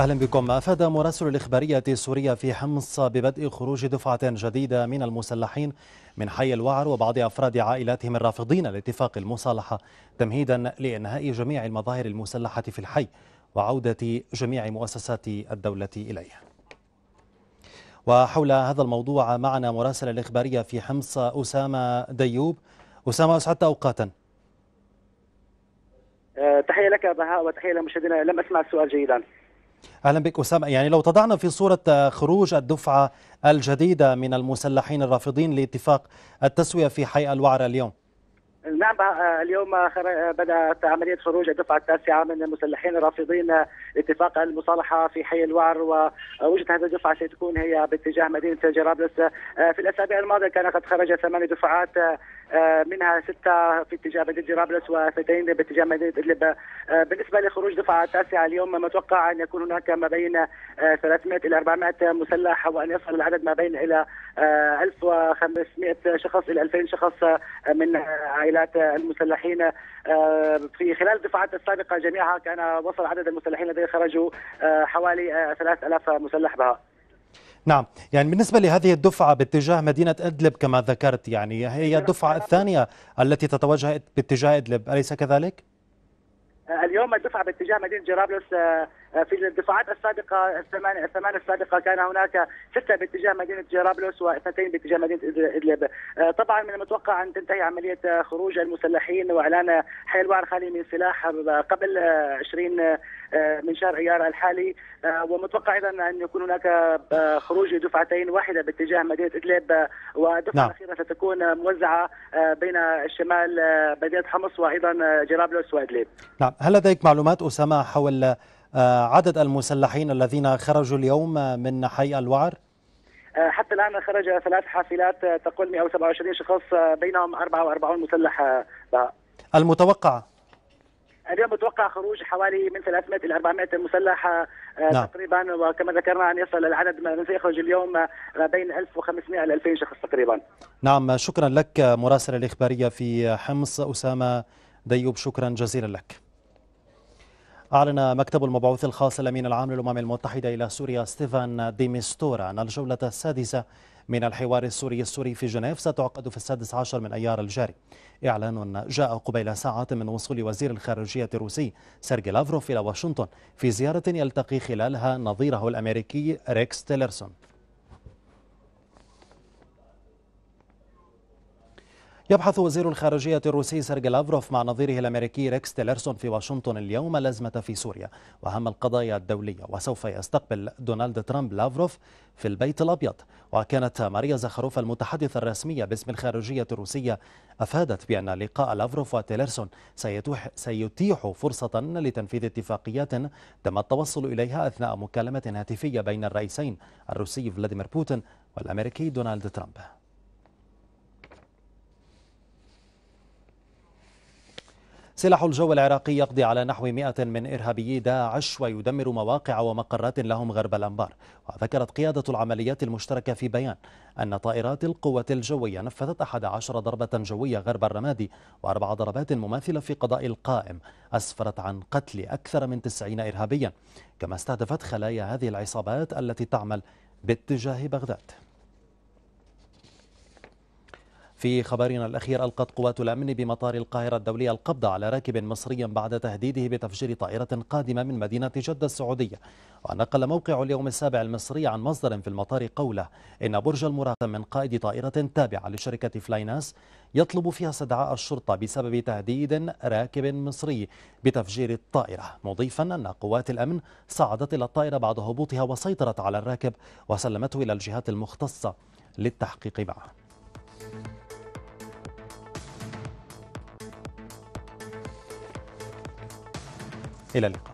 أهلا بكم أفاد مراسل الإخبارية السورية في حمص ببدء خروج دفعة جديدة من المسلحين من حي الوعر وبعض أفراد عائلاتهم الرافضين لاتفاق المصالحة تمهيدا لإنهاء جميع المظاهر المسلحة في الحي وعودة جميع مؤسسات الدولة إليه وحول هذا الموضوع معنا مراسل الإخبارية في حمص أسامة ديوب أسامة أسعدت أوقاتا آه، تحية لك بهاء وتحية لمشاهدينا لم أسمع السؤال جيدا اهلا بك اسامه يعني لو تضعنا في صوره آه، خروج الدفعه الجديده من المسلحين الرافضين لاتفاق التسويه في حي الوعره اليوم نعم آه، اليوم آه، بدأت عملية خروج الدفعة التاسعة من المسلحين الرافضين لاتفاق المصالحة في حي الوعر ووجهة هذه الدفعة ستكون هي باتجاه مدينة جرابلس في الأسابيع الماضية كان قد خرج ثمان دفعات آه، منها سته في اتجاه مدينه طرابلس واثنتين باتجاه مدينه ادلب آه، بالنسبه لخروج دفعه التاسعه اليوم متوقع ان يكون هناك ما بين 300 آه، الى 400 مسلح وان يصل العدد ما بين الى 1500 شخص الى 2000 شخص من عائلات المسلحين في خلال الدفعات السابقه جميعها كان وصل عدد المسلحين الذين خرجوا حوالي 3000 مسلح بها نعم يعني بالنسبة لهذه الدفعة باتجاه مدينة إدلب كما ذكرت يعني هي الدفعة الثانية التي تتوجه باتجاه إدلب أليس كذلك؟ آه، اليوم الدفعة باتجاه مدينة جرابلس آه، آه، في الدفاعات السابقه الثمان الثمان السابقه كان هناك سته باتجاه مدينه جرابلس واثنتين باتجاه مدينه ادلب آه، طبعا من المتوقع ان تنتهي عمليه آه، خروج المسلحين واعلان حي الوعر خالي من سلاح قبل 20 من شهر ايار الحالي ومتوقع ايضا ان يكون هناك خروج دفعتين واحده باتجاه مدينه ادلب والدفعه نعم. الاخيره ستكون موزعه بين الشمال مدينه حمص وايضا جرابلس وادلب. نعم، هل لديك معلومات اسامه حول آه، عدد المسلحين الذين خرجوا اليوم من حي الوعر؟ آه، حتى الان خرج ثلاث حافلات آه، تقول 127 شخص بينهم 44 مسلح المتوقع اليوم متوقع خروج حوالي من 300 الى 400 مسلح نعم. تقريبا وكما ذكرنا ان يصل العدد من سيخرج اليوم ما بين 1500 الى 2000 شخص تقريبا. نعم شكرا لك مراسل الاخباريه في حمص اسامه ديوب شكرا جزيلا لك. أعلن مكتب المبعوث الخاص الأمين العام للأمم المتحدة إلى سوريا ستيفان ديمستورا أن الجولة السادسة من الحوار السوري السوري في جنيف ستعقد في السادس عشر من أيار الجاري إعلان جاء قبيل ساعة من وصول وزير الخارجية الروسي سيرجي لافروف إلى واشنطن في زيارة يلتقي خلالها نظيره الأمريكي ريكس تيلرسون يبحث وزير الخارجية الروسي سيرجي لافروف مع نظيره الأمريكي ريكس تيلرسون في واشنطن اليوم الأزمة في سوريا وأهم القضايا الدولية وسوف يستقبل دونالد ترامب لافروف في البيت الأبيض وكانت ماريا زخروف المتحدثة الرسمية باسم الخارجية الروسية أفادت بأن لقاء لافروف وتيلرسون سيتيح فرصة لتنفيذ اتفاقيات تم التوصل إليها أثناء مكالمة هاتفية بين الرئيسين الروسي فلاديمير بوتين والأمريكي دونالد ترامب سلاح الجو العراقي يقضي على نحو 100 من إرهابيي داعش ويدمر مواقع ومقرات لهم غرب الأنبار وذكرت قيادة العمليات المشتركة في بيان أن طائرات القوة الجوية نفذت 11 ضربة جوية غرب الرمادي وأربع ضربات مماثلة في قضاء القائم أسفرت عن قتل أكثر من 90 إرهابيا كما استهدفت خلايا هذه العصابات التي تعمل باتجاه بغداد في خبرنا الأخير ألقت قوات الأمن بمطار القاهرة الدولية القبض على راكب مصري بعد تهديده بتفجير طائرة قادمة من مدينة جدة السعودية ونقل موقع اليوم السابع المصري عن مصدر في المطار قوله إن برج المراقم من قائد طائرة تابعة لشركة فلايناس يطلب فيها استدعاء الشرطة بسبب تهديد راكب مصري بتفجير الطائرة مضيفا أن قوات الأمن صعدت إلى الطائرة بعد هبوطها وسيطرت على الراكب وسلمته إلى الجهات المختصة للتحقيق معه إلى اللقاء